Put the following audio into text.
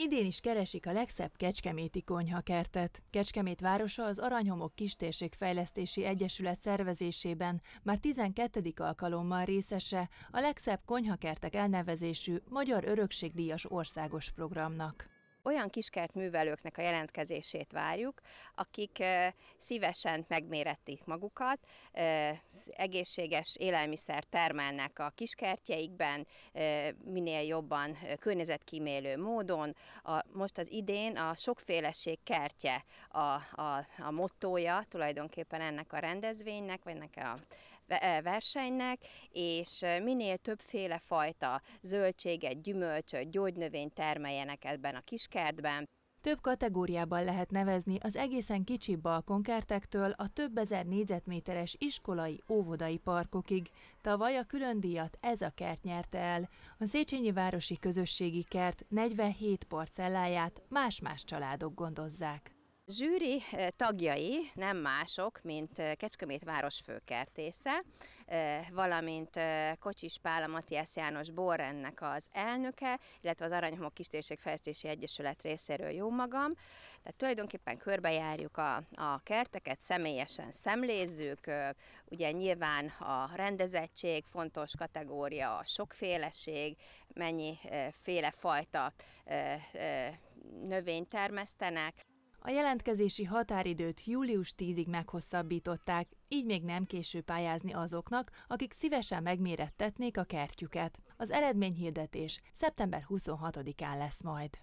Idén is keresik a legszebb Kecskeméti konyhakertet. Kecskemét városa az Aranyhomok fejlesztési Egyesület szervezésében már 12. alkalommal részese a legszebb konyhakertek elnevezésű Magyar Örökségdíjas Országos Programnak olyan kiskert művelőknek a jelentkezését várjuk, akik szívesen megmérették magukat, egészséges élelmiszer termelnek a kiskertjeikben, minél jobban környezetkímélő módon. A, most az idén a sokféleség kertje a, a, a mottója tulajdonképpen ennek a rendezvénynek, vagy ennek a e, versenynek, és minél többféle fajta zöldséget, gyümölcsöt, gyógynövényt termeljenek ebben a kis kertben. Több kategóriában lehet nevezni az egészen kicsi balkonkertektől a több ezer négyzetméteres iskolai, óvodai parkokig. Tavaly a külön díjat ez a kert nyerte el. A Széchenyi Városi Közösségi Kert 47 parcelláját más-más családok gondozzák zsűri eh, tagjai nem mások, mint eh, Kecskemét város főkertésze, eh, valamint Kocsis Pál, a Matiász János Borrennek az elnöke, illetve az Aranyhomok Kistérség Fejlesztési Egyesület részéről jó magam. Tehát tulajdonképpen körbejárjuk a, a kerteket, személyesen szemlézzük, ugye nyilván a rendezettség fontos kategória, a sokféleség, mennyi féle fajta növényt termesztenek, a jelentkezési határidőt július 10-ig meghosszabbították, így még nem késő pályázni azoknak, akik szívesen megmérettetnék a kertjüket. Az eredményhirdetés szeptember 26-án lesz majd.